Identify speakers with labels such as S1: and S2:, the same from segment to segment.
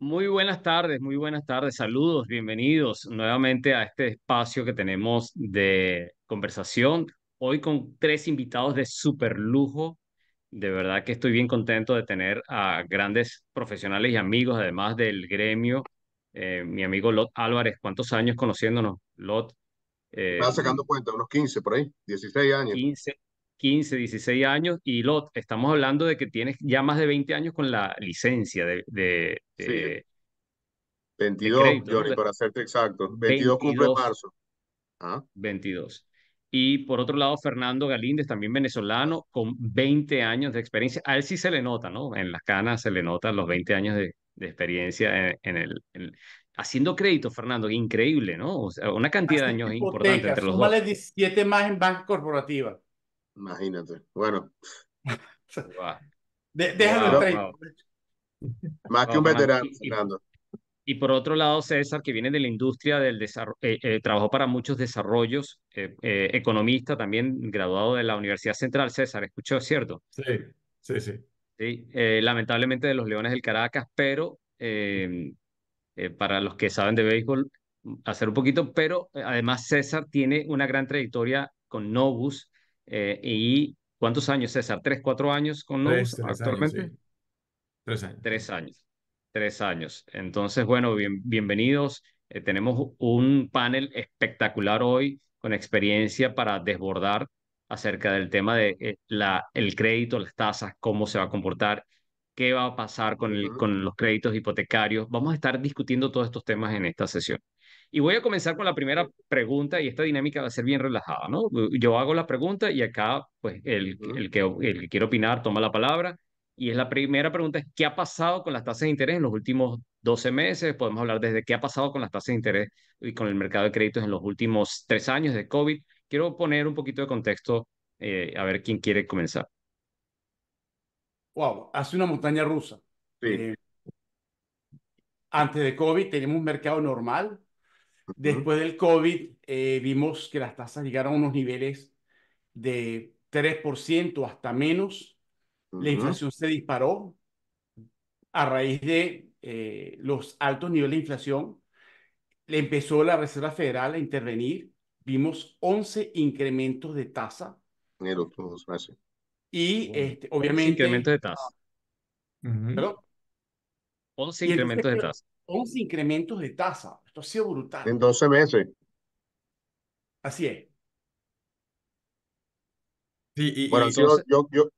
S1: Muy buenas tardes, muy buenas tardes, saludos, bienvenidos nuevamente a este espacio que tenemos de conversación. Hoy con tres invitados de super lujo. De verdad que estoy bien contento de tener a grandes profesionales y amigos, además del gremio. Eh, mi amigo Lot Álvarez, ¿cuántos años conociéndonos, Lot? Eh, sacando
S2: cuenta, unos 15 por ahí,
S1: 16 años. 15, 15, 16 años y Lot, estamos hablando de que tienes ya más de 20 años con la licencia de... de, 22, Lori, Johnny, para
S2: serte exacto. 22, cumple marzo.
S1: 22. ¿Ah? Y por otro lado, Fernando Galíndez, también venezolano, con 20 años de experiencia. A él sí se le nota, ¿no? En las canas se le notan los 20 años de, experiencia en, el, haciendo crédito, Fernando. Increíble, ¿no? una cantidad de años importante entre los dos.
S3: 17 más en banca corporativa.
S1: Imagínate. Bueno.
S2: déjalo Más que un veterano, y,
S1: Fernando. Y, por otro lado, César, que viene de la industria del desarrollo, eh, eh, trabajó para muchos desarrollos, eh, economista también, graduado de la Universidad Central. César, escuchó, ¿cierto? Sí, sí, sí. sí lamentablemente de los Leones del Caracas, pero em, para los que saben de béisbol, hacer un poquito, pero además César tiene una gran trayectoria con Nobus eh, ¿Y cuántos años, César? ¿Tres, cuatro años con nosotros actualmente? Años, Tres años. Tres años. Entonces, bueno, bienvenidos. Eh, tenemos un panel espectacular hoy con experiencia para desbordar acerca del tema de eh, la, el crédito, las tasas, cómo se va a comportar, qué va a pasar con, con los créditos hipotecarios. Vamos a estar discutiendo todos estos temas en esta sesión. Y voy a comenzar con la primera pregunta y esta dinámica va a ser bien relajada, ¿no? Yo hago la pregunta y acá, pues, el, el, que, el que quiere opinar toma la palabra. Y es la primera pregunta, ¿qué ha pasado con las tasas de interés en los últimos 12 meses? Podemos hablar desde qué ha pasado con las tasas de interés y con el mercado de créditos en los últimos tres años de COVID. Quiero poner un poquito de contexto, eh, a ver quién quiere comenzar.
S3: Wow, hace una montaña rusa. Eh, antes de COVID teníamos un mercado normal, Después del COVID, eh, vimos que las tasas llegaron a unos niveles de 3% hasta menos. La inflación se disparó a raíz de eh, los altos niveles de inflación. Le empezó la Reserva Federal a intervenir. Vimos 11 incrementos de tasa.
S2: En ah,
S3: Y este, obviamente. Incrementos de
S2: tasa. Uh
S3: 11 incrementos de tasa. 11 incrementos de tasa. Esto ha sido brutal. En
S2: 12 meses. Así es. Sí, bueno, yo, yo,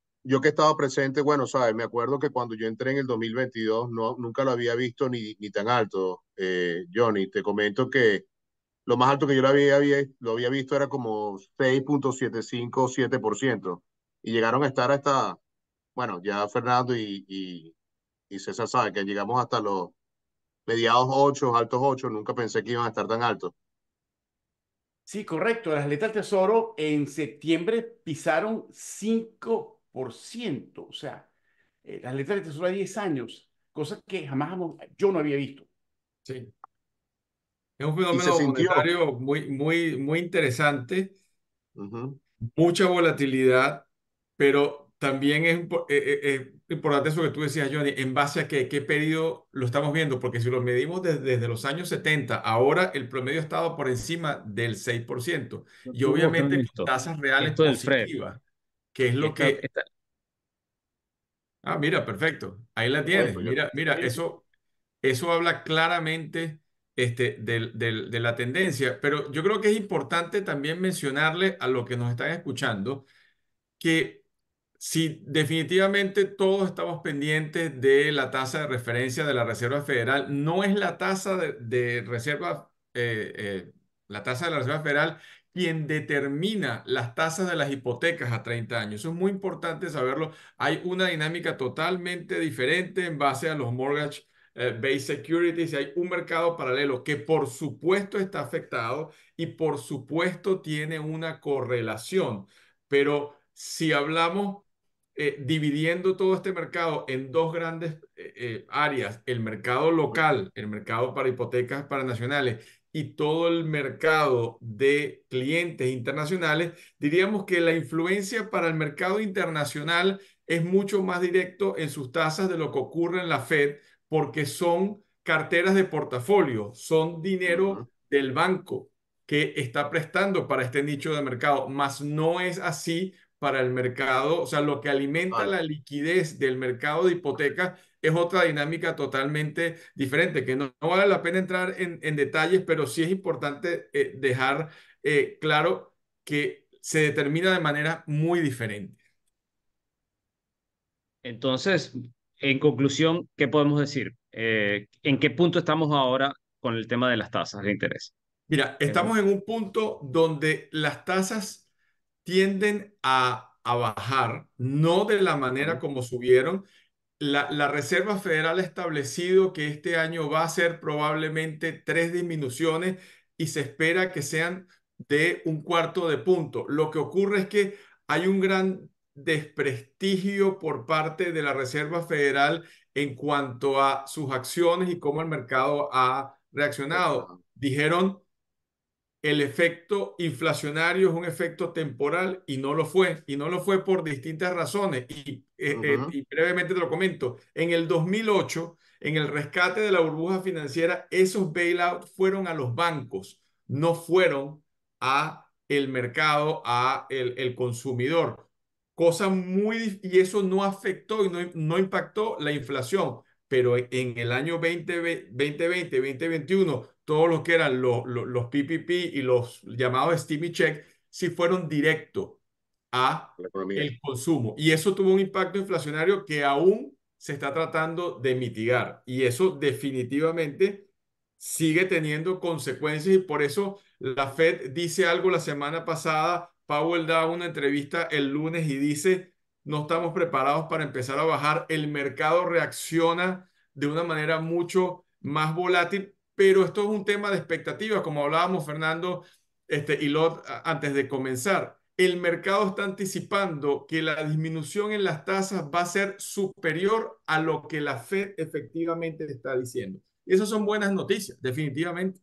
S2: que he estado presente, bueno, sabes, me acuerdo que cuando yo entré en el 2022, no, nunca lo había visto ni, ni tan alto, eh, Johnny. Te comento que lo más alto que yo lo había, había lo había visto era como 6.757%. Y llegaron a estar hasta, bueno, ya Fernando y, y, César saben que llegamos hasta los mediados 8, altos 8, nunca pensé que iban a estar tan altos.
S3: Sí, correcto. Las letras Tesoro en septiembre pisaron 5%. O sea, eh, las letras de Tesoro a 10 años, cosa que jamás yo no había visto. Sí.
S4: Es un fenómeno monetario muy, muy, muy interesante. Mucha volatilidad, pero también es, eh, eh, eh, importante eso que tú decías, Johnny, en base a qué, qué periodo lo estamos viendo, porque si lo medimos desde, los años 70, ahora el promedio ha estado por encima del 6%, y obviamente tasas reales positivas, que es lo que... Ah, mira, perfecto, ahí la tienes, mira, mira, eso, eso habla claramente este, del de la tendencia, pero yo creo que es importante también mencionarle a los que nos están escuchando que si definitivamente todos estamos pendientes de la tasa de referencia de la Reserva Federal, no es la tasa de, reserva, eh, eh, la tasa de la Reserva Federal quien determina las tasas de las hipotecas a 30 años. Eso es muy importante saberlo. Hay una dinámica totalmente diferente en base a los mortgage eh, based securities. Hay un mercado paralelo que por supuesto está afectado y por supuesto tiene una correlación, pero si hablamos eh, dividiendo todo este mercado en dos grandes eh, eh, áreas, el mercado local, el mercado para hipotecas para nacionales y todo el mercado de clientes internacionales, diríamos que la influencia para el mercado internacional es mucho más directo en sus tasas de lo que ocurre en la Fed, porque son carteras de portafolio, son dinero del banco que está prestando para este nicho de mercado, más no es así para el mercado, o sea, lo que alimenta la liquidez del mercado de hipotecas es otra dinámica totalmente diferente, que no, vale la pena entrar en, detalles, pero sí es importante eh, dejar eh, claro que se determina de manera muy diferente.
S1: Entonces, en conclusión, ¿qué podemos decir? Eh, ¿En qué punto estamos ahora con el tema de las tasas de interés?
S4: Mira, estamos en un punto donde las tasas tienden a, a bajar, no de la manera como subieron. La, la, Reserva Federal ha establecido que este año va a ser probablemente tres disminuciones y se espera que sean de un cuarto de punto. Lo que ocurre es que hay un gran desprestigio por parte de la Reserva Federal en cuanto a sus acciones y cómo el mercado ha reaccionado. Dijeron el efecto inflacionario es un efecto temporal y no lo fue, y no lo fue por distintas razones. Y, eh, eh, brevemente te lo comento, en el 2008, en el rescate de la burbuja financiera, esos bailouts fueron a los bancos, no fueron a el mercado, a el, consumidor. Cosa muy, y eso no afectó y no, no impactó la inflación pero en el año 2020, 2020, 2021, todo lo que eran los, los, PPP y los llamados Steamy Check, si fueron directo a el consumo. Y eso tuvo un impacto inflacionario que aún se está tratando de mitigar. Y eso definitivamente sigue teniendo consecuencias y por eso la Fed dice algo la semana pasada. Powell da una entrevista el lunes y dice, no estamos preparados para empezar a bajar. El mercado reacciona de una manera mucho más volátil pero esto es un tema de expectativas, como hablábamos Fernando este, y Lot antes de comenzar. El mercado está anticipando que la disminución en las tasas va a ser superior a lo que la Fed efectivamente está diciendo. Y esas son buenas noticias, definitivamente.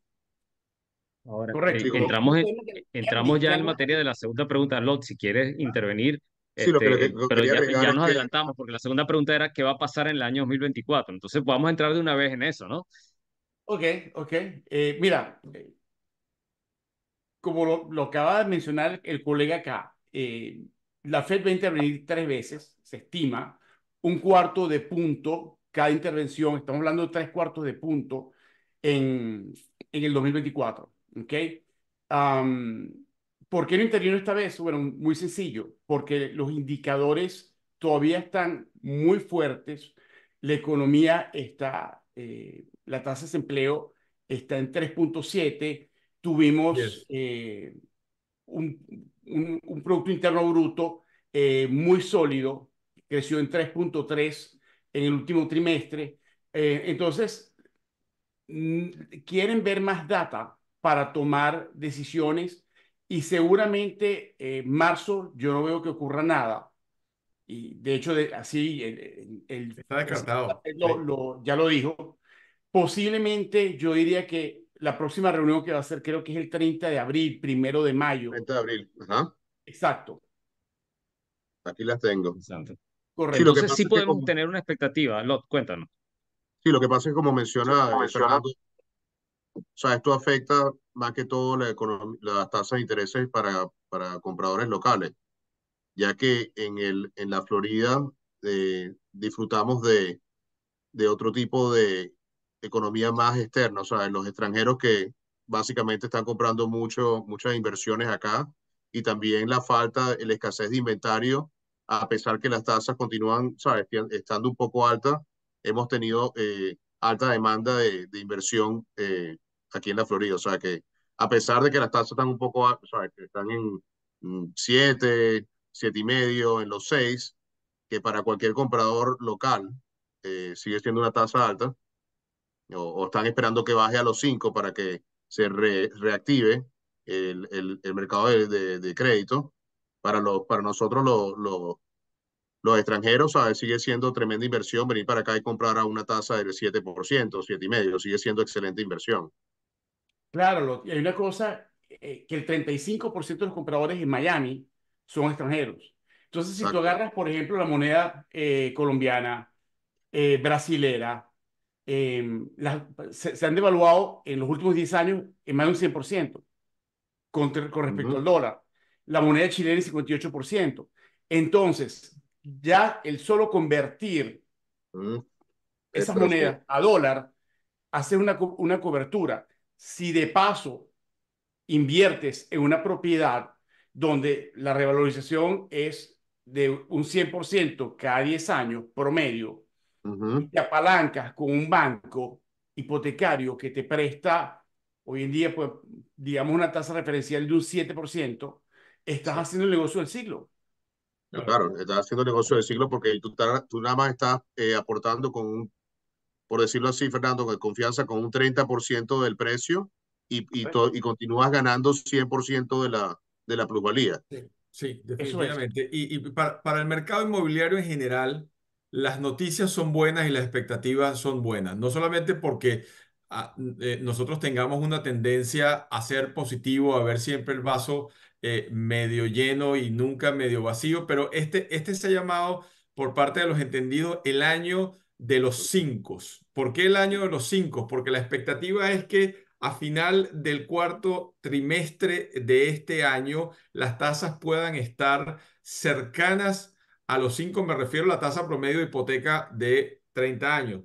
S1: Ahora, Correcto. Eh, entramos, entramos ya en materia de la segunda pregunta, Lot, si quieres intervenir. Sí, este, pero ya, nos adelantamos, porque la segunda pregunta era qué va a pasar en el año 2024. Entonces, vamos a entrar de una vez en eso, ¿no?
S3: Ok, ok. Eh, mira, como lo, acaba de mencionar el colega acá, eh, la Fed va a intervenir tres veces, se estima, un cuarto de punto cada intervención, estamos hablando de tres cuartos de punto en, el 2024. ¿Ok? ¿Por qué no intervino esta vez? Bueno, muy sencillo, porque los indicadores todavía están muy fuertes, la economía está eh, la tasa de desempleo está en 3.7, tuvimos eh, un, Producto Interno Bruto eh, muy sólido, creció en 3.3 en el último trimestre. entonces, quieren ver más data para tomar decisiones y seguramente en marzo yo no veo que ocurra nada. Y de hecho, así, el, Está descartado. Lo, ya lo dijo. Posiblemente yo diría que la próxima reunión que va a ser, creo que es el 30 de abril, primero de
S1: mayo. 30 de abril, ajá. Exacto.
S2: Aquí las tengo.
S1: Exacto. Correcto. Sí, Entonces sí podemos tener una expectativa. Lot, cuéntanos.
S2: Sí, lo que pasa es como menciona, o sea, esto afecta más que todo la las tasas de intereses para, para compradores locales ya que en, el, en la Florida eh, disfrutamos de, de otro tipo de economía más externa, o sea, los extranjeros que básicamente están comprando mucho, muchas inversiones acá y también la falta, la escasez de inventario, a pesar que las tasas continúan, ¿sabes? estando un poco altas, hemos tenido eh, alta demanda de, de inversión eh, aquí en la Florida, o sea que a pesar de que las tasas están un poco, ¿sabes? están en 7, siete y medio, en los seis, que para cualquier comprador local eh, sigue siendo una tasa alta, o, están esperando que baje a los cinco para que se reactive el, el, el mercado de, de, crédito. Para, los, para nosotros los, los, los extranjeros, ¿sabes? sigue siendo tremenda inversión venir para acá y comprar a una tasa del 7%, medio, sigue siendo excelente inversión.
S3: Claro, y hay una cosa, eh, que el 35% de los compradores en Miami son extranjeros. Entonces, si tú agarras, por ejemplo, la moneda eh, colombiana, eh, brasilera, em, se, han devaluado en los últimos 10 años en más de un 100% con, con respecto al dólar. La moneda chilena es 58%. Entonces, ya el solo convertir mm. esa moneda a dólar hace una, una cobertura. Si de paso inviertes en una propiedad donde la revalorización es de un 100% cada 10 años promedio, te apalancas con un banco hipotecario que te presta hoy en día, pues, digamos, una tasa referencial de un 7%, estás haciendo el negocio del siglo.
S2: Claro, estás haciendo el negocio del siglo porque tú, tú nada más estás eh, aportando con por decirlo así, Fernando, con confianza, con un 30% del precio y, y, y continúas ganando 100% de la, de la plusvalía.
S4: Sí, definitivamente. Y, para, el mercado inmobiliario en general, las noticias son buenas y las expectativas son buenas. No solamente porque ah, eh, nosotros tengamos una tendencia a ser positivo, a ver siempre el vaso eh, medio lleno y nunca medio vacío, pero este, este se ha llamado por parte de los entendidos el año de los cinco. ¿Por qué el año de los cinco? Porque la expectativa es que a final del cuarto trimestre de este año las tasas puedan estar cercanas a los 5, me refiero a la tasa promedio de hipoteca de 30 años,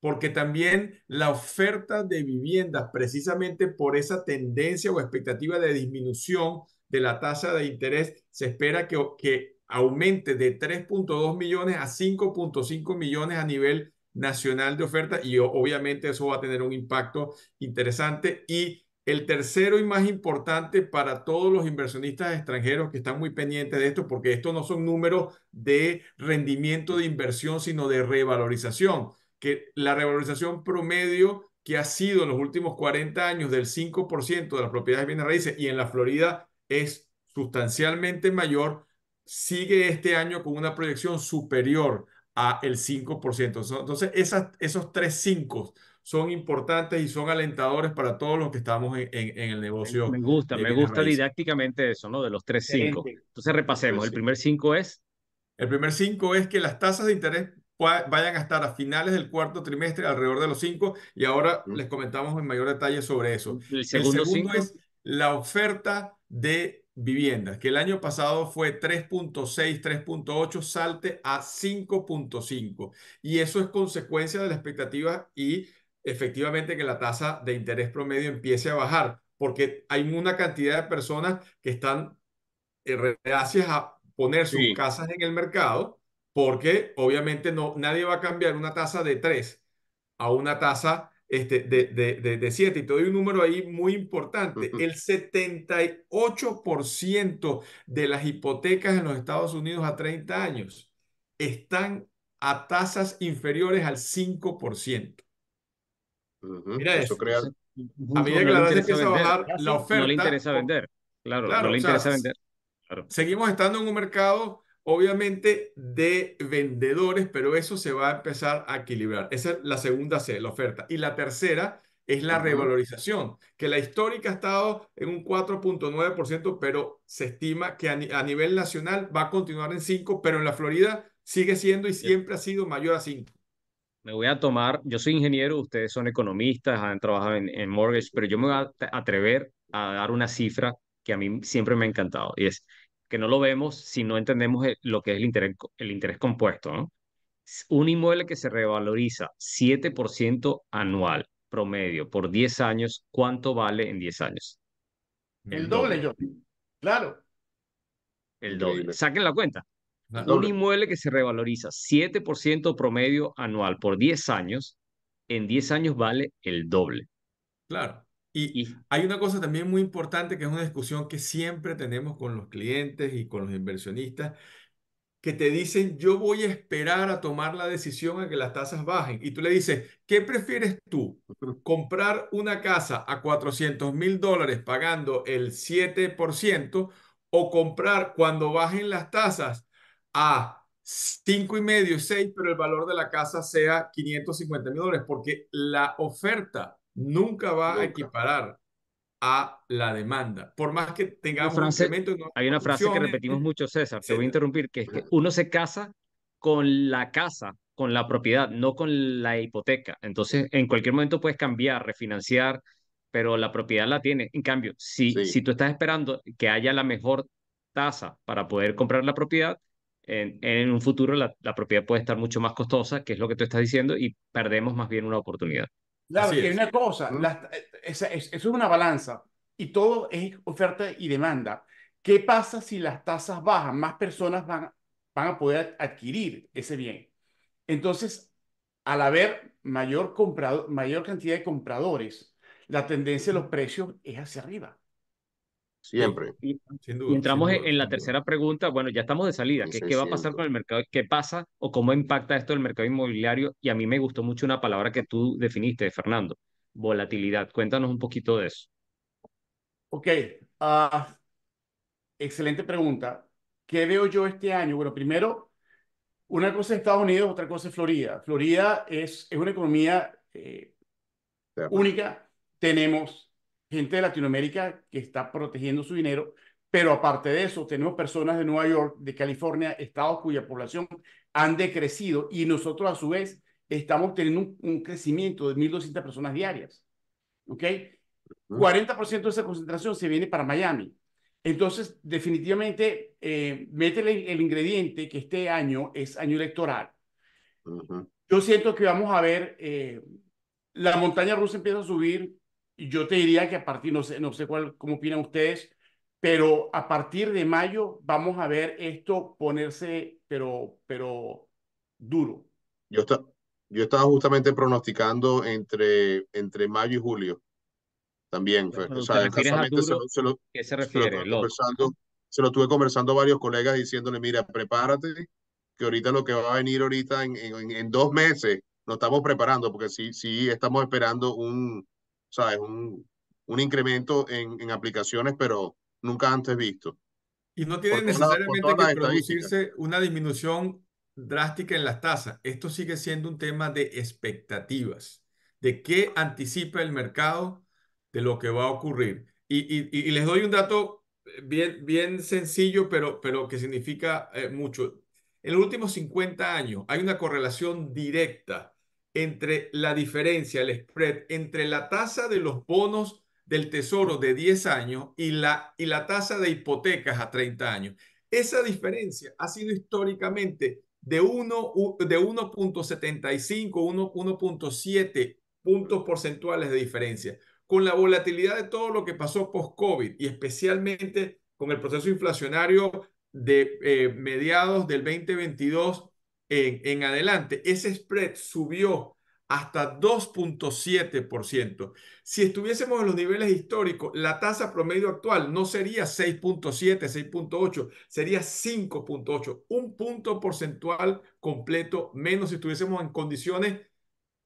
S4: porque también la oferta de viviendas, precisamente por esa tendencia o expectativa de disminución de la tasa de interés, se espera que, que aumente de 3.2 millones a 5.5 millones a nivel nacional de oferta y obviamente eso va a tener un impacto interesante. Y el tercero y más importante para todos los inversionistas extranjeros que están muy pendientes de esto, porque estos no son números de rendimiento de inversión, sino de revalorización, que la revalorización promedio que ha sido en los últimos 40 años del 5% de las propiedades de bienes raíces y en la Florida es sustancialmente mayor, sigue este año con una proyección superior a el 5%. Entonces, esas, esos tres 5 son importantes y son alentadores para todos los que estamos en, en, el negocio. Me gusta, me gusta didácticamente eso, ¿no? De los tres 5. Entonces, repasemos. Pues el primer 5 es... El primer 5 es que las tasas de interés vayan a estar a finales del cuarto trimestre alrededor de los 5 y ahora les comentamos en mayor detalle sobre eso. El segundo, el es la oferta de viviendas, que el año pasado fue 3.6, 3.8, salte a 5.5. Y eso es consecuencia de la expectativa y efectivamente que la tasa de interés promedio empiece a bajar, porque hay una cantidad de personas que están eh, reacias a poner sus casas en el mercado, porque obviamente no, nadie va a cambiar una tasa de 3 a una tasa este, de, de, de, 7, y te doy un número ahí muy importante, el 78% de las hipotecas en los Estados Unidos a 30 años están a tasas inferiores al 5%. Mira eso. A Crea... A medida que la empieza a bajar, la oferta... No le interesa vender, claro, no le interesa vender. Seguimos estando en un mercado obviamente de vendedores, pero eso se va a empezar a equilibrar. Esa es la segunda C, la oferta. Y la tercera es la revalorización, que la histórica ha estado en un 4.9%, pero se estima que a, nivel nacional va a continuar en 5%, pero en la Florida sigue siendo y siempre ha sido mayor a 5%.
S1: Me voy a tomar, yo soy ingeniero, ustedes son economistas, han trabajado en, en mortgage, pero yo me voy a atrever a dar una cifra que a mí siempre me ha encantado, y es que no lo vemos si no entendemos lo que es el interés, el interés compuesto. ¿no? Un inmueble que se revaloriza 7% anual promedio por 10 años, ¿cuánto vale en 10 años?
S3: El doble, yo. Claro.
S1: El doble. Saquen la cuenta. Ah. un inmueble que se revaloriza 7% promedio anual por 10 años, en 10 años vale el doble.
S4: Claro. Y hay una cosa también muy importante que es una discusión que siempre tenemos con los clientes y con los inversionistas, que te dicen, yo voy a esperar a tomar la decisión a que las tasas bajen. Y tú le dices, ¿qué prefieres tú? ¿Comprar una casa a 400 mil dólares pagando el 7% o comprar cuando bajen las tasas a 5,5, y medio, 6, pero el valor de la casa sea 550 mil dólares? Porque la oferta nunca va a equiparar a la demanda. Por más que tengamos un incremento, hay una frase que repetimos
S1: mucho, César, te voy a interrumpir, que es que uno se casa con la casa, con la propiedad, no con la hipoteca. Entonces, en cualquier momento puedes cambiar, refinanciar, pero la propiedad la tiene En cambio, si, si tú estás esperando que haya la mejor tasa para poder comprar la propiedad, en, un futuro la, la propiedad puede estar mucho más costosa, que es lo que tú estás diciendo, y perdemos más bien una oportunidad. Claro, que
S3: una cosa, eh, es, es una balanza y todo es oferta y demanda. ¿Qué pasa si las tasas bajan? Más personas van, van a poder adquirir ese bien. Entonces, al haber mayor, mayor cantidad de compradores, la tendencia de los precios es hacia arriba. Siempre. Eh, sin
S4: duda, entramos
S1: en la tercera pregunta. Bueno, ya estamos de salida. ¿Qué, va a pasar con el mercado? ¿Qué pasa o cómo impacta esto el mercado inmobiliario? Y a mí me gustó mucho una palabra que tú definiste, Fernando, volatilidad. Cuéntanos un poquito de eso.
S3: Ok. Ah, excelente pregunta. ¿Qué veo yo este año? Bueno, primero, una cosa es Estados Unidos, otra cosa es Florida. Florida es, es una economía eh, única. Tenemos gente de Latinoamérica que está protegiendo su dinero, pero aparte de eso, tenemos personas de Nueva York, de California, estados cuya población han decrecido y nosotros a su vez estamos teniendo un, crecimiento de 1.200 personas diarias. ¿Ok? 40% de esa concentración se viene para Miami. Entonces, definitivamente, eh, métele el ingrediente que este año es año electoral. Yo siento que vamos a ver, eh, la montaña rusa empieza a subir, yo te diría que a partir, no sé, no sé cuál, cómo opinan ustedes, pero a partir de mayo vamos a ver esto ponerse, pero, pero
S2: duro. Yo, está, yo estaba justamente pronosticando entre, entre mayo y julio. También, pues, se,
S1: lo, ¿Qué se, refiere? Se lo,
S2: conversando, se lo conversando a varios colegas diciéndole, mira, prepárate, que ahorita lo que va a venir ahorita en, en, en dos meses, nos estamos preparando, porque sí, sí estamos esperando un, es Un, un incremento en, aplicaciones, pero nunca antes visto.
S4: Y no tiene necesariamente que producirse una disminución drástica en las tasas. Esto sigue siendo un tema de expectativas, de qué anticipa el mercado de lo que va a ocurrir. Y, les doy un dato eh, bien, bien sencillo, pero, pero que significa eh, mucho. En los últimos 50 años hay una correlación directa entre la diferencia, el spread, entre la tasa de los bonos del tesoro de 10 años y la, y la tasa de hipotecas a 30 años. Esa diferencia ha sido históricamente de 1.75, de 1.7 puntos porcentuales de diferencia. Con la volatilidad de todo lo que pasó post-COVID y especialmente con el proceso inflacionario de eh, mediados del 2022 en, adelante, ese spread subió hasta 2.7%. Si estuviésemos en los niveles históricos, la tasa promedio actual no sería 6.7, 6.8, sería 5.8, un punto porcentual completo menos si estuviésemos en condiciones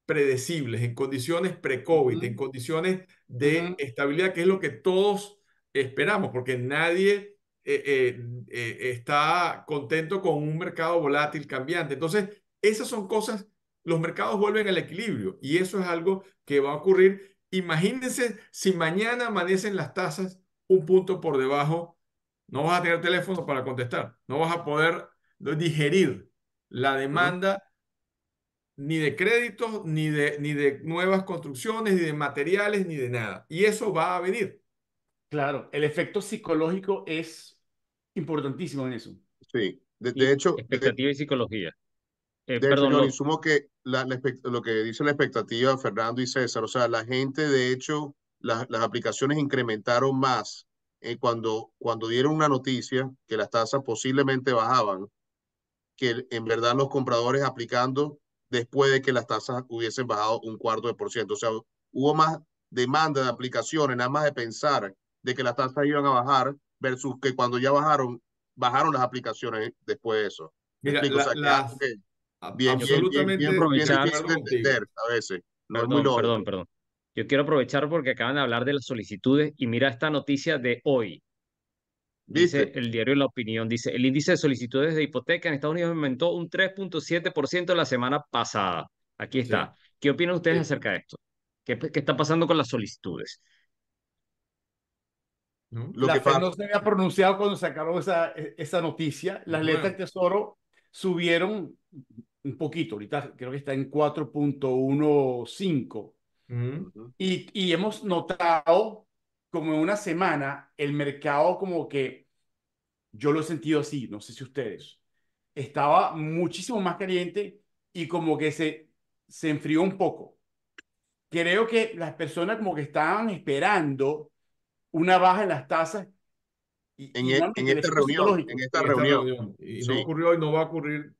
S4: predecibles, en condiciones pre-COVID, en condiciones de estabilidad, que es lo que todos esperamos, porque nadie eh, eh, eh, está contento con un mercado volátil cambiante. Entonces, esas son cosas, los mercados vuelven al equilibrio y eso es algo que va a ocurrir. Imagínense si mañana amanecen las tasas un punto por debajo, no vas a tener teléfono para contestar, no vas a poder digerir la demanda. ni de créditos, ni de, ni de nuevas construcciones, ni de
S3: materiales, ni de nada. Y eso va a venir. Claro, el efecto psicológico es importantísimo en eso.
S1: Sí, de, hecho... Expectativa y psicología.
S2: Eh, perdón, que lo que dice la expectativa Fernando y César, o sea, la gente de hecho, las las aplicaciones incrementaron más eh, cuando, cuando dieron una noticia que las tasas posiblemente bajaban, que en verdad los compradores aplicando después de que las tasas hubiesen bajado un cuarto de por ciento. O sea, hubo más demanda de aplicaciones, nada más de pensar de que las tasas iban a bajar versus que cuando ya bajaron, bajaron las aplicaciones después de eso. bien,
S1: absolutamente a
S2: veces. perdón,
S1: perdón, Yo quiero aprovechar porque acaban de hablar de las solicitudes y mira esta noticia de hoy. Dice el diario La Opinión, dice, el índice de solicitudes de hipoteca en Estados Unidos aumentó un 3.7% la semana pasada. Aquí está. ¿Qué opinan ustedes acerca de esto? ¿Qué, ¿Qué, está pasando con las solicitudes? ¿no? Lo que no
S3: se había pronunciado cuando sacaron esa, esa noticia. Las letras de Tesoro subieron un poquito, ahorita creo que está en 4.15. y, y hemos notado como en una semana el mercado como que, yo lo he sentido así, no sé si ustedes, estaba muchísimo más caliente y como que se, se enfrió un poco. Creo que las personas como que estaban esperando una baja en las tasas. en,
S4: e-, en, esta reunión, Y no
S3: ocurrió y no va a ocurrir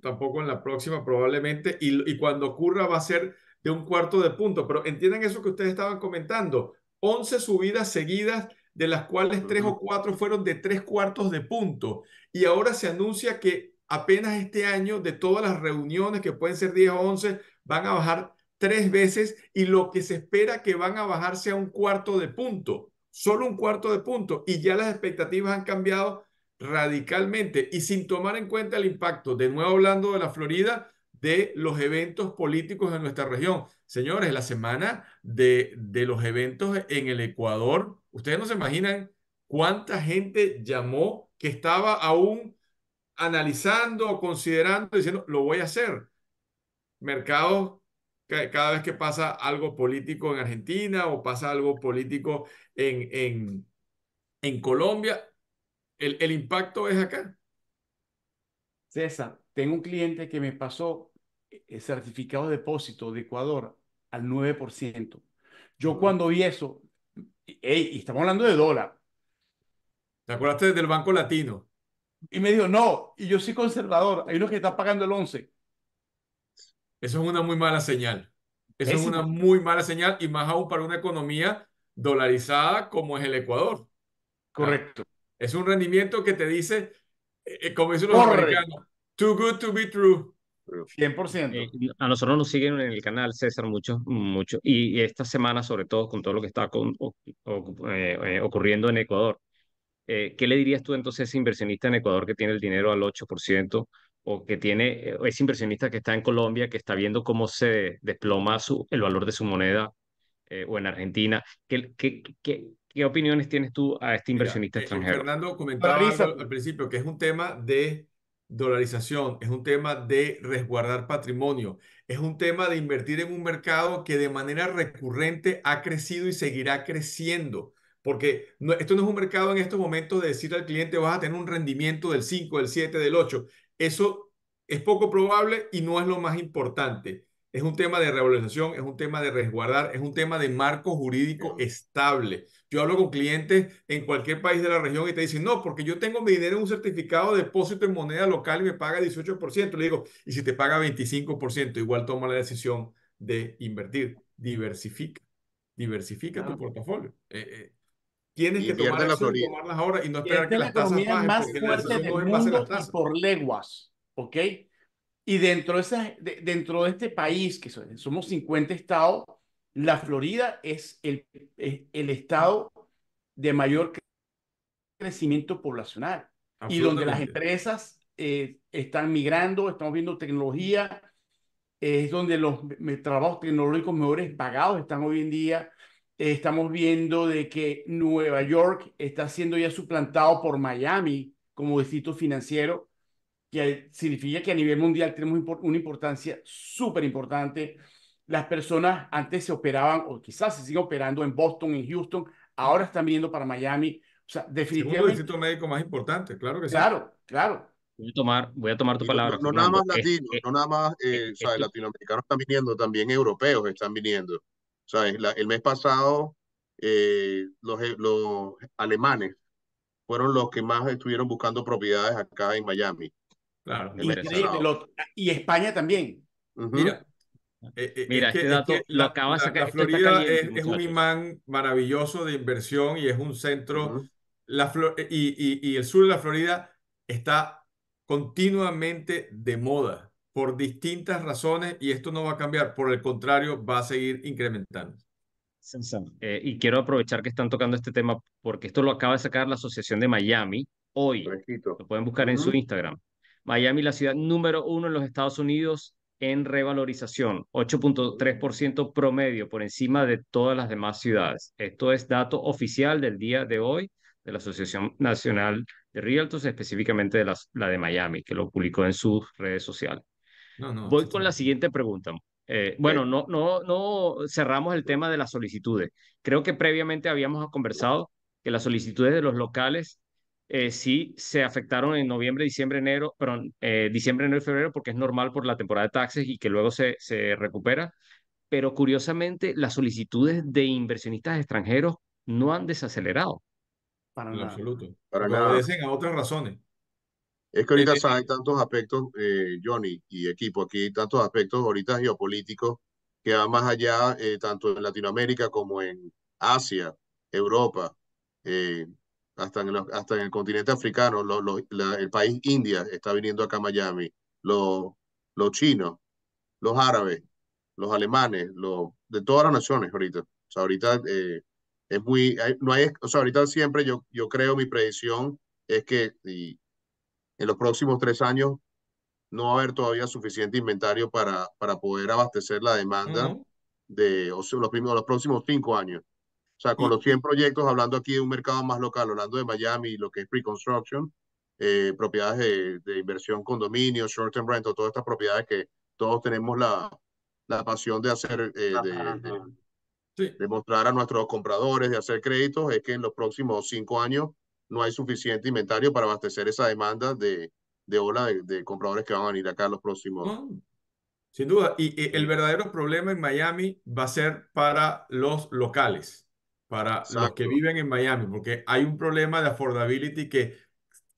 S3: tampoco
S4: en la próxima probablemente. Y, cuando ocurra va a ser de un cuarto de punto. Pero entiendan eso que ustedes estaban comentando. 11 subidas seguidas, de las cuales tres o cuatro fueron de tres cuartos de punto. Y ahora se anuncia que apenas este año, de todas las reuniones, que pueden ser 10 o 11, van a bajar tres veces y lo que se espera que van a bajarse a un cuarto de punto solo un cuarto de punto y ya las expectativas han cambiado radicalmente y sin tomar en cuenta el impacto, de nuevo hablando de la Florida, de los eventos políticos en nuestra región. Señores, la semana de, de los eventos en el Ecuador, ustedes no se imaginan cuánta gente llamó que estaba aún analizando, considerando, diciendo, lo voy a hacer. Mercados cada vez que pasa algo político en Argentina o pasa algo político en, en, Colombia,
S3: el, el, impacto es acá. César, tengo un cliente que me pasó el eh, certificado de depósito de Ecuador al 9%. Yo cuando vi eso, y estamos hablando de dólar. ¿Te desde del Banco Latino? Y me dijo, no, y yo soy conservador, hay uno que está pagando el 11.
S4: Eso es una muy mala señal. Eso es una muy mala señal y más aún para una economía dolarizada como es el Ecuador. Correcto. Ah, es un rendimiento que te dice, eh, eh, como dicen los americanos,
S1: too good to be true. 100%. Eh, a nosotros nos siguen en el canal, César, mucho, mucho. Y, esta semana, sobre todo con todo lo que está con, ocurriendo en Ecuador, ¿qué le dirías tú entonces a ese inversionista en Ecuador que tiene el dinero al 8%? o que tiene, eh, es inversionista que está en Colombia, que está viendo cómo se desploma su, el valor de su moneda eh, o en Argentina. ¿Qué, qué, qué, opiniones tienes tú a este inversionista eh, extranjero? Fernando
S4: comentaba al principio que es un tema de dolarización, es un tema de resguardar patrimonio, es un tema de invertir en un mercado que de manera recurrente ha crecido y seguirá creciendo. Porque esto no es un mercado en estos momentos de decir al cliente vas a tener un rendimiento del 5, del 7, del 8. Eso es poco probable y no es lo más importante. Es un tema de revalorización, es un tema de resguardar, es un tema de marco jurídico estable. Yo hablo con clientes en cualquier país de la región y te dicen, no, porque yo tengo mi dinero en un certificado de depósito en moneda local y me paga 18%. Le digo, y si te paga 25%, igual toma la decisión de invertir. Diversifica,
S3: diversifica tu portafolio.
S4: Eh, eh, Tienes que tomar, las tomarlas ahora y no esperar que las tasas bajen. más fuerte del mundo
S3: por leguas, ¿ok? Y dentro de, dentro de este país, que somos 50 estados, la Florida es el, el estado de mayor crecimiento poblacional y donde las empresas eh, están migrando, estamos viendo tecnología, es donde los trabajos tecnológicos mejores pagados están hoy en día estamos viendo de que Nueva York está siendo ya suplantado por Miami como distrito financiero, que significa que a nivel mundial tenemos una importancia súper importante. Las personas antes se operaban, o quizás se siguen operando en Boston, en Houston, ahora están viniendo para Miami. O sea, definitivamente. el distrito
S4: médico más importante, claro que sí. Claro,
S2: claro.
S1: Voy a tomar, voy a tomar tu palabra. No, nada más latinos,
S2: no nada más, o sea, latinoamericanos están viniendo, también europeos están viniendo. O sea, el mes pasado eh, los, eh, los alemanes fueron los que más estuvieron buscando propiedades acá en Miami. Claro, y
S3: España también.
S2: Mira,
S4: eh,
S1: este dato lo
S3: la,
S2: este Florida
S1: es, un
S4: imán maravilloso de inversión y es un centro. la y, y, y el sur de la Florida está continuamente de moda por distintas razones y esto no va a cambiar, por el contrario, va a seguir incrementando.
S1: Eh, y quiero aprovechar que están tocando este tema porque esto lo acaba de sacar la Asociación de Miami hoy. Lo pueden buscar en su Instagram. Miami, la ciudad número uno en los Estados Unidos en revalorización, 8.3% promedio por encima de todas las demás ciudades. Esto es dato oficial del día de hoy de la Asociación Nacional de Realtors, específicamente de la de Miami, que lo publicó en sus redes sociales. Voy con la siguiente pregunta. Eh, bueno, no, no, no cerramos el tema de las solicitudes. Creo que previamente habíamos conversado que las solicitudes de los locales eh, sí se afectaron en noviembre, diciembre, enero, perdón, eh, diciembre, enero y febrero, porque es normal por la temporada de taxes y que luego se, se recupera. Pero curiosamente, las solicitudes de inversionistas extranjeros no han desacelerado. Para en nada. absoluto. Para Obedecen a otras razones. Es que ahorita hay
S2: tantos aspectos, eh, Johnny y equipo, aquí hay tantos aspectos ahorita geopolíticos que van más allá, eh, tanto en Latinoamérica como en Asia, Europa, eh, hasta, en el continente africano, el país India está viniendo acá a Miami, los chinos, los árabes, los alemanes, los de todas las naciones ahorita. O sea, ahorita es muy, no hay, o sea, ahorita siempre yo, yo creo mi predicción es que, y, en los próximos tres años no va a haber todavía suficiente inventario para, para poder abastecer la demanda de o los, primeros, los próximos cinco años. O sea, con los 100 proyectos, hablando aquí de un mercado más local, hablando de Miami, lo que es pre-construction, eh, propiedades de, inversión, condominio, short-term rental, todas estas propiedades que todos tenemos la, la pasión de hacer, eh, de, de, mostrar a nuestros compradores, de hacer créditos, es que en los próximos cinco años no hay suficiente inventario para abastecer esa demanda de, de ola de, compradores que van a venir acá los próximos. sin duda,
S4: y, el verdadero problema en Miami va a ser para los locales, para los que viven en Miami, porque hay un problema de affordability que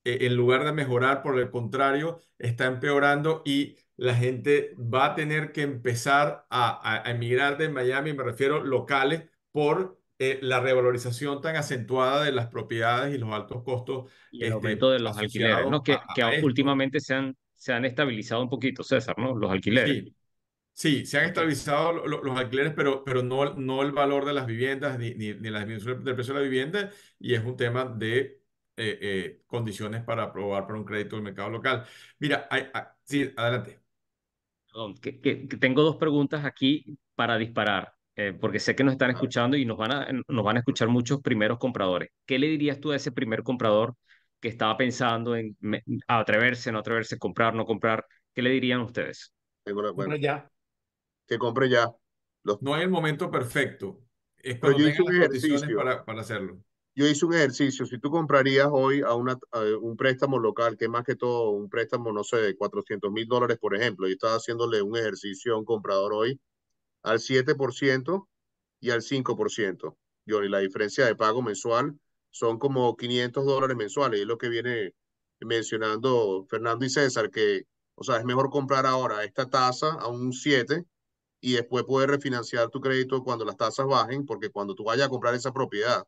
S4: e, en lugar de mejorar, por el contrario, está empeorando y la gente va a tener que empezar a emigrar de Miami, me refiero locales, por eh, la revalorización tan acentuada de las propiedades y los altos costos. Y el este, de los alquileres, que,
S1: últimamente se han, se han estabilizado un poquito, César, ¿no? Los alquileres. Sí.
S4: se han estabilizado los, alquileres, pero, pero no,
S1: no el valor
S4: de las viviendas ni, la disminución del precio de la vivienda, y es un tema de eh, eh, condiciones para aprobar para un crédito del mercado local. Mira, hay, sí, adelante.
S1: Perdón, tengo dos preguntas aquí para disparar. Eh, porque sé que nos están escuchando y nos van, a, nos van a escuchar muchos primeros compradores. ¿Qué le dirías tú a ese primer comprador que estaba pensando en atreverse, no atreverse, comprar, no comprar? ¿Qué le dirían ustedes? Bueno,
S2: ya.
S4: Que compre ya. No es el momento perfecto. yo hice un ejercicio.
S2: Para, hacerlo. Yo hice un ejercicio. Si tú comprarías hoy a, una, un préstamo local, que más que todo un préstamo, no sé, de 400 mil dólares, por ejemplo, yo estaba haciéndole un ejercicio a un comprador hoy al 7% y al 5%. Y la diferencia de pago mensual son como 500 dólares mensuales, es lo que viene mencionando Fernando y César, que, o sea, es mejor comprar ahora esta tasa a un 7 y después poder refinanciar tu crédito cuando las tasas bajen, porque cuando tú vayas a comprar esa propiedad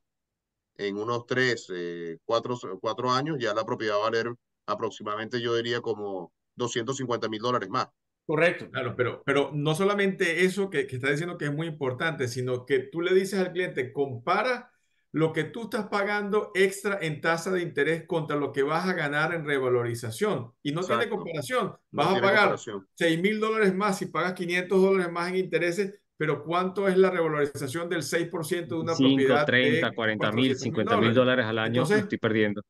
S2: en unos 3, eh, cuatro 4 años, ya la propiedad va a valer aproximadamente, yo diría, como 250 mil dólares más.
S4: Correcto. Claro, pero, pero no solamente eso que, que está diciendo que es muy importante, sino que tú le dices al cliente, compara lo que tú estás pagando extra en tasa de interés contra lo que vas a ganar en revalorización. Y no tiene comparación. Vas a pagar 6 mil dólares más si pagas 500 dólares más en intereses, pero ¿cuánto es la revalorización del 6% de una 5, propiedad? 30, 40 mil, 50 mil dólares al año estoy perdiendo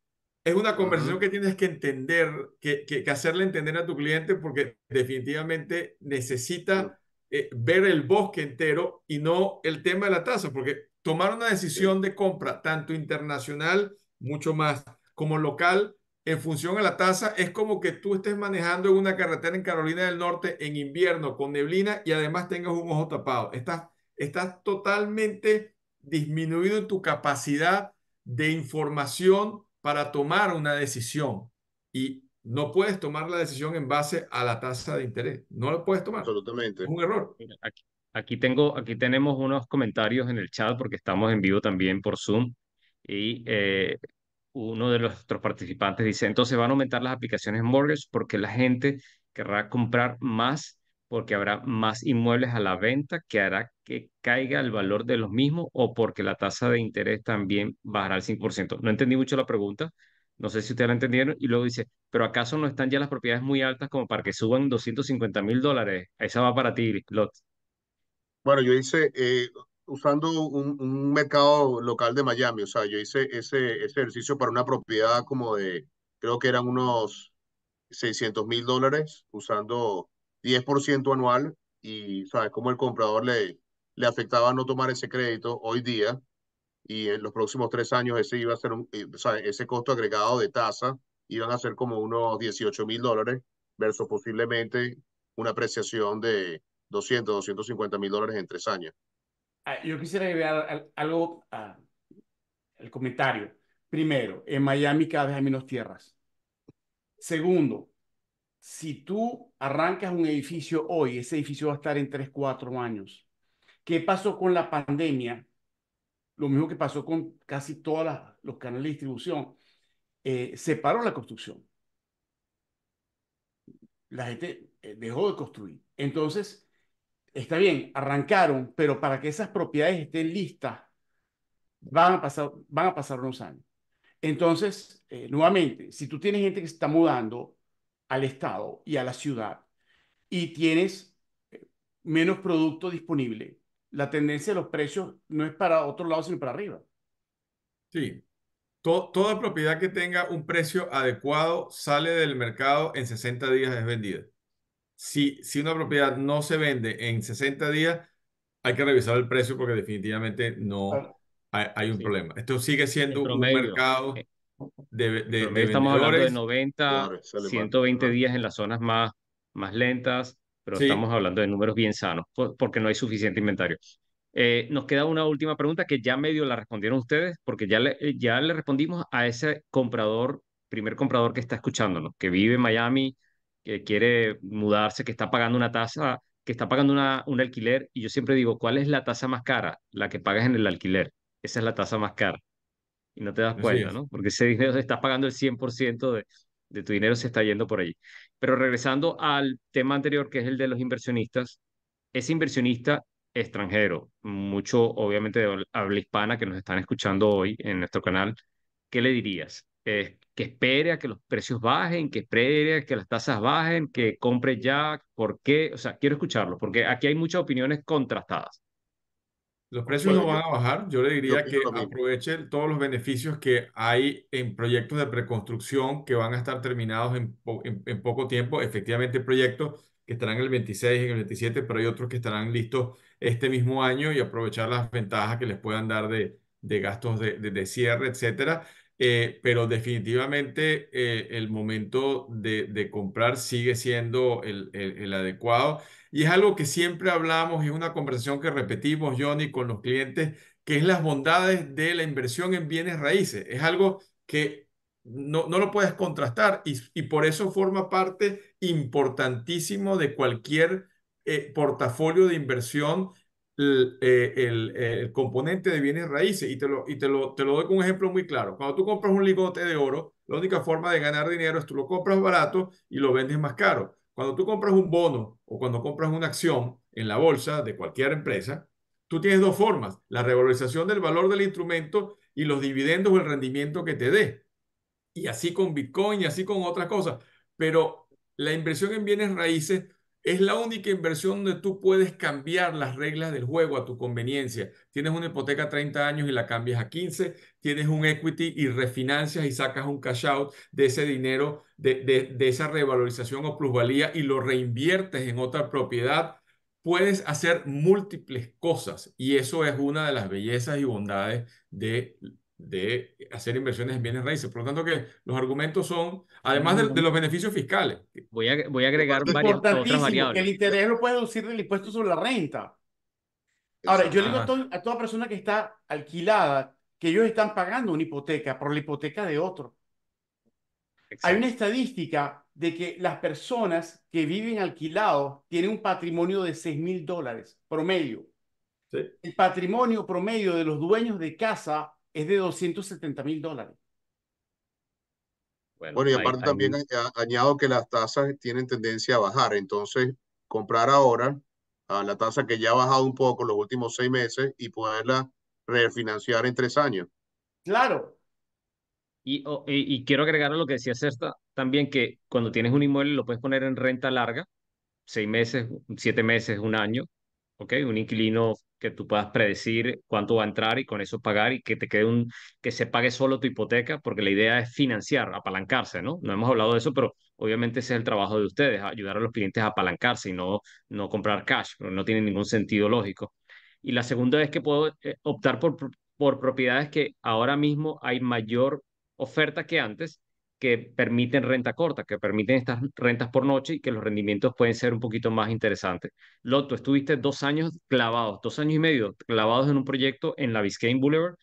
S4: es una conversación que tienes que entender, que, hacerle entender a tu cliente porque definitivamente necesita eh, ver el bosque entero y no el tema de la tasa, porque tomar una decisión de compra, tanto internacional, mucho más, como local, en función a la tasa, es como que tú estés manejando en una carretera en Carolina del Norte en invierno con neblina y además tengas un ojo tapado. Estás, estás totalmente disminuido en tu capacidad de información para tomar una decisión y no puedes tomar la decisión en base a la tasa de interés.
S2: No lo puedes tomar. Absolutamente. Es un error.
S1: Aquí, tengo, aquí tenemos unos comentarios en el chat porque estamos en vivo también por Zoom. Y eh, uno de nuestros participantes dice, entonces van a aumentar las aplicaciones mortgage porque la gente querrá comprar más porque habrá más inmuebles a la venta que hará que caiga el valor de los mismos o porque la tasa de interés también bajará al 5%. No entendí mucho la pregunta, no sé si ustedes la entendieron, y luego dice, pero ¿acaso no están ya las propiedades muy altas como para que suban 250 mil dólares? Esa va para ti, Lot.
S2: Bueno, yo hice, eh, usando un, mercado local de Miami, o sea, yo hice ese, ese ejercicio para una propiedad como de, creo que eran unos 600 mil dólares, usando 10% anual y sabes cómo el comprador le, le afectaba no tomar ese crédito hoy día y en los próximos tres años ese iba a ser un, eh, ¿sabes? ese costo agregado de tasa iban a ser como unos 18 mil dólares versus posiblemente una apreciación de 200, 250 mil dólares en tres años.
S3: Ah, yo quisiera agregar algo al comentario. Primero, en Miami cada vez hay menos tierras. Segundo, si tú arrancas un edificio hoy, ese edificio va a estar en 3, 4 años. ¿Qué pasó con la pandemia? Lo mismo que pasó con casi todos los canales de distribución. Eh, se paró la construcción. La gente eh, dejó de construir. Entonces, está bien, arrancaron, pero para que esas propiedades estén listas, van a pasar, van a pasar unos años. Entonces, eh, nuevamente, si tú tienes gente que se está mudando al Estado y a la ciudad y tienes eh, menos producto disponible, la tendencia de los precios no es para otro lado, sino para arriba. Sí. toda propiedad que tenga un
S4: precio adecuado sale del mercado en 60 días de vendida. Si, si una propiedad no se vende en 60 días, hay que revisar el precio porque definitivamente no hay, un problema. Esto sigue siendo un mercado eh, de, estamos hablando de
S1: 90, 120 días en las zonas más, más lentas, pero estamos hablando de números bien sanos, porque no hay suficiente inventario. Eh, nos queda una última pregunta que ya medio la respondieron ustedes, porque ya le, eh, ya le respondimos a ese comprador, primer comprador que está escuchándonos, que vive en Miami, que quiere mudarse, que está pagando una tasa, que está pagando una, un alquiler. Y yo siempre digo, ¿cuál es la tasa más cara? La que pagas en el alquiler. Esa es la tasa más cara y no te das cuenta, ¿no? Porque ese dinero se está pagando el 100% de, de tu dinero se está yendo por ahí. Pero regresando al tema anterior, que es el de los inversionistas, ese inversionista extranjero, mucho obviamente habla hispana que nos están escuchando hoy en nuestro canal, ¿qué le dirías? que espere a que los precios bajen, que espere a que las tasas bajen, que compre ya, ¿por qué? O sea, quiero escucharlo, porque aquí hay muchas opiniones contrastadas.
S4: Los precios no van a bajar. Yo le diría que aprovechen todos los beneficios que hay en proyectos de preconstrucción que van a estar terminados en, poco tiempo. Efectivamente, proyectos que estarán el 26, y el 27, pero hay otros que estarán listos este mismo año y aprovechar las ventajas que les puedan dar de, de gastos de, cierre, etcétera. Eh, pero definitivamente eh, el momento de, comprar sigue siendo el, el adecuado y es algo que siempre hablamos y es una conversación que repetimos, Johnny, con los clientes, que es las bondades de la inversión en bienes raíces. Es algo que no, lo puedes contrastar y, por eso forma parte importantísimo de cualquier eh, portafolio de inversión eh, el, componente de bienes raíces. Y, te lo, y te, lo, te lo doy con un ejemplo muy claro. Cuando tú compras un ligote de oro, la única forma de ganar dinero es tú lo compras barato y lo vendes más caro. Cuando tú compras un bono o cuando compras una acción en la bolsa de cualquier empresa, tú tienes dos formas, la revalorización del valor del instrumento y los dividendos o el rendimiento que te dé. Y así con Bitcoin y así con otras cosas. Pero la inversión en bienes raíces es la única inversión donde tú puedes cambiar las reglas del juego a tu conveniencia. Tienes una hipoteca a 30 años y la cambias a 15, tienes un equity y refinancias y sacas un cash out de ese dinero, de, de esa revalorización o plusvalía y lo reinviertes en otra propiedad. Puedes hacer múltiples cosas y eso es una de las bellezas y bondades de de hacer inversiones en bienes raíces. Por lo tanto, que los argumentos son, además de, los beneficios fiscales. Voy a, voy a agregar varias variables. Que el
S3: interés lo puede deducir del impuesto sobre la renta. Ahora, yo le digo a, toda persona que está alquilada que ellos están pagando una hipoteca por la hipoteca de otro. Hay una estadística de que las personas que viven alquilados tienen un patrimonio de 6 mil dólares promedio. El patrimonio promedio de los dueños de casa es de 270 mil dólares.
S2: Bueno, y aparte también añado que las tasas tienen tendencia a bajar, entonces comprar ahora a ah, la tasa que ya ha bajado un poco los últimos seis meses y poderla refinanciar en tres años.
S1: Claro. Y, y, quiero agregar a lo que decía Cesta también que cuando tienes un inmueble lo puedes poner en renta larga, seis meses, siete meses, un año, ¿ok? Un inquilino que tú puedas predecir cuánto va a entrar y con eso pagar y que te quede un que se pague solo tu hipoteca, porque la idea es financiar, apalancarse, ¿no? No hemos hablado de eso, pero obviamente ese es el trabajo de ustedes, ayudar a los clientes a apalancarse y no no comprar cash, pero no tiene ningún sentido lógico. Y la segunda es que puedo eh, optar por por propiedades que ahora mismo hay mayor oferta que antes que permiten renta corta, que permiten estas rentas por noche y que los rendimientos pueden ser un poquito más interesantes. Loto, estuviste dos años clavados, dos años y medio clavados en un proyecto en la Biscayne Boulevard,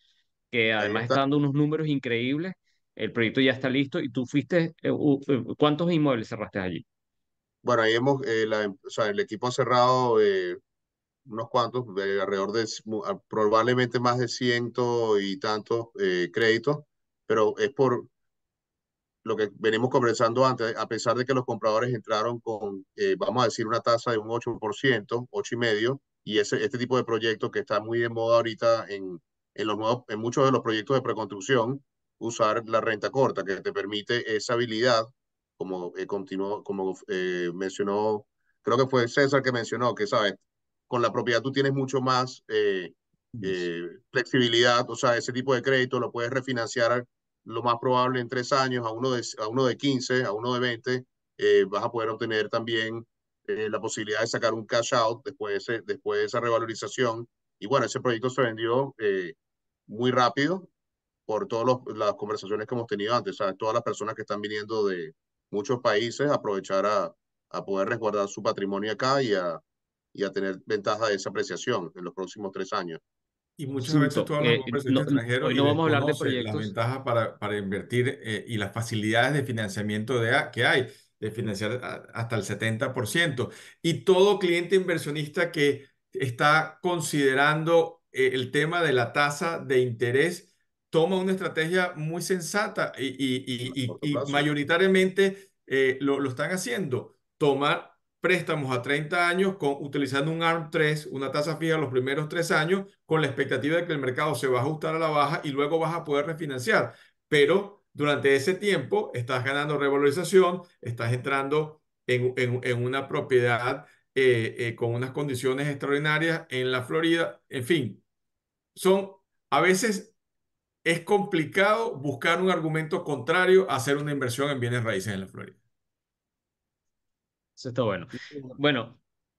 S1: que además está. dando unos números increíbles. El proyecto ya está listo y tú fuiste, eh, eh, ¿cuántos inmuebles cerraste allí?
S2: Bueno, ahí hemos, eh, em, o sea, el equipo ha cerrado unos cuantos, alrededor de probablemente más de ciento y tantos créditos, pero es por lo que venimos conversando antes, a pesar de que los compradores entraron con, eh, vamos a decir, una tasa de un 8%, 8,5%, y ese, este tipo de proyectos que está muy de moda ahorita en, en, los nuevos, en muchos de los proyectos de preconstrucción, usar la renta corta, que te permite esa habilidad, como, eh, como eh, mencionó, creo que fue César que mencionó, que sabes, con la propiedad tú tienes mucho más flexibilidad, o sea, ese tipo de crédito lo puedes refinanciar lo más probable en tres años a uno de, a uno de 15, a uno de 20, eh, vas a poder obtener también eh, la posibilidad de sacar un cash out después de, después de esa revalorización. Y bueno, ese proyecto se vendió eh, muy rápido por todas las conversaciones que hemos tenido antes. Todas las personas que están viniendo de muchos países aprovechar a, poder resguardar su patrimonio acá y y a tener ventaja de esa apreciación en los próximos tres años.
S4: Y muchas veces tú hablas eh, eh extranjeros no, y Las ventajas para, para invertir eh, y las facilidades de financiamiento de, que hay, de financiar hasta el 70%. Y todo cliente inversionista que está considerando eh, el tema de la tasa de interés toma una estrategia muy sensata y, mayoritariamente lo, lo están haciendo. Tomar préstamos a 30 años con, utilizando un ARM 3, una tasa fija los primeros tres años, con la expectativa de que el mercado se va a ajustar a la baja y luego vas a poder refinanciar. Pero durante ese tiempo estás ganando revalorización, estás entrando en, una propiedad eh, eh, con unas condiciones extraordinarias en la Florida, en fin, son a veces es complicado buscar un argumento contrario a hacer una inversión en bienes raíces en la Florida.
S1: Eso está bueno. Bueno,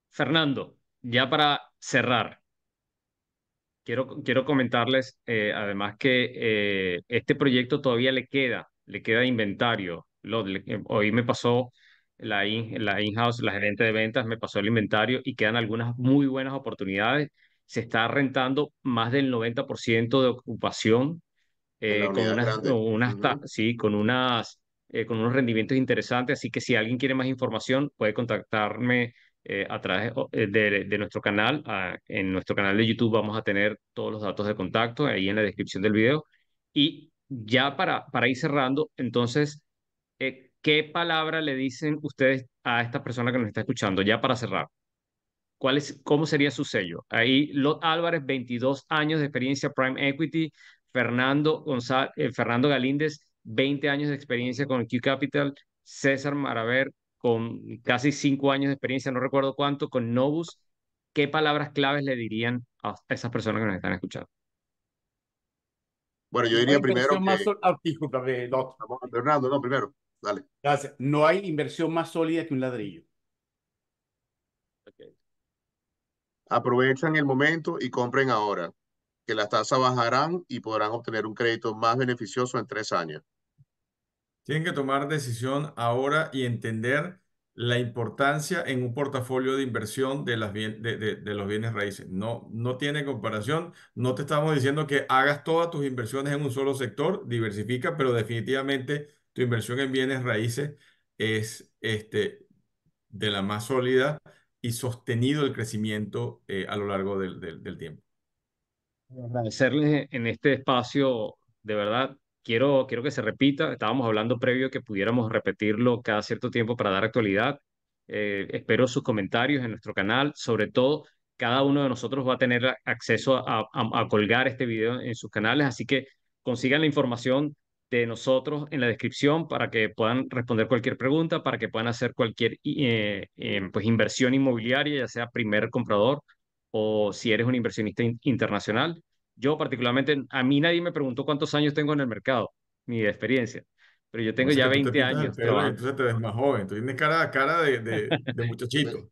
S1: Fernando, ya para cerrar, quiero, quiero comentarles eh, además que eh, este proyecto todavía le queda, le queda inventario. Eh, hoy me pasó la, in, la house la gerente de ventas, me pasó el inventario y quedan algunas muy buenas oportunidades. Se está rentando más del 90% de ocupación con unas, sí, con unas eh, con unos rendimientos interesantes, así que si alguien quiere más información puede contactarme eh, a través eh, de, nuestro canal. en nuestro canal de YouTube vamos a tener todos los datos de contacto ahí en la descripción del video. Y ya para, para ir cerrando, entonces, ¿qué palabra le dicen ustedes a esta persona que nos está escuchando? Ya para cerrar. ¿Cuál es, ¿Cómo sería su sello? Ahí, Lot Álvarez, 22 años de experiencia Prime Equity. Fernando, González, Fernando Galíndez, 20 años de experiencia con Q Capital, César Maraver con casi 5 años de experiencia, no recuerdo cuánto, con Novus, ¿qué palabras claves le dirían a esas personas que nos están escuchando? Bueno, yo diría primero. Más
S3: ah, eh, no.
S2: primero. Dale. Gracias. No hay inversión más sólida que un ladrillo. Aprovechan el momento y compren ahora, que las tasas bajarán y podrán obtener un crédito más beneficioso en tres años. Tienen
S4: que tomar decisión ahora y entender la importancia en un portafolio de inversión de, las de, los bienes raíces. No, no tiene comparación. No te estamos diciendo que hagas todas tus inversiones en un solo sector, diversifica, pero definitivamente tu inversión en bienes raíces es este, de la más sólida y sostenido el crecimiento eh, a lo largo del, del tiempo.
S1: Agradecerles en este espacio, de verdad, quiero, quiero que se repita. Estábamos hablando previo que pudiéramos repetirlo cada cierto tiempo para dar actualidad. Eh, espero sus comentarios en nuestro canal. Sobre todo, cada uno de nosotros va a tener acceso a, a, colgar este video en sus canales, así que consigan la información de nosotros en la descripción para que puedan responder cualquier pregunta, para que puedan hacer cualquier eh, eh, pues inversión inmobiliaria, ya sea primer comprador o si eres un inversionista internacional. Yo particularmente, a mí nadie me preguntó cuántos años tengo en el mercado, mi experiencia, pero yo tengo ya 20 años. entonces
S4: te ves más joven, tú tienes cara, cara de, de, de muchachito.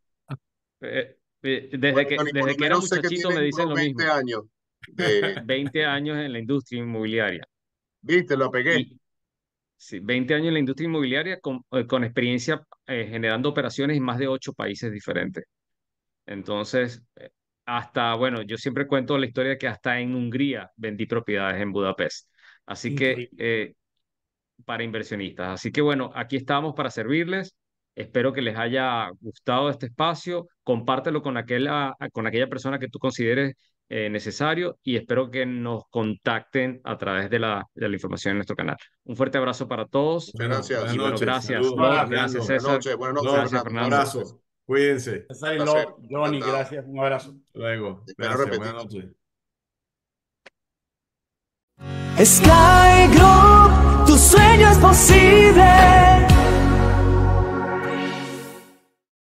S1: Eh, eh, desde que, desde que, era muchachito me dicen lo 20 Años 20 años en la industria inmobiliaria. Viste, lo pegué. sí, 20 años en la industria inmobiliaria con, eh, con experiencia generando operaciones en más de 8 países diferentes. Entonces, hasta, bueno, yo siempre cuento la historia de que hasta en Hungría vendí propiedades en Budapest. Así que eh, para inversionistas. Así que bueno, aquí estamos para servirles. Espero que les haya gustado este espacio. Compártelo con aquella, con aquella persona que tú consideres eh, necesario y espero que nos contacten a través de la, de la información en nuestro canal. Un fuerte abrazo para todos. Muchas gracias. muchas gracias. Buenas noches. Buenas noches, César. Buenas noches. Gracias,
S3: Cuídense. Love, Johnny, gracias. Un abrazo. Luego. Gracias. Buenas
S1: Sky Group, tu sueño es posible.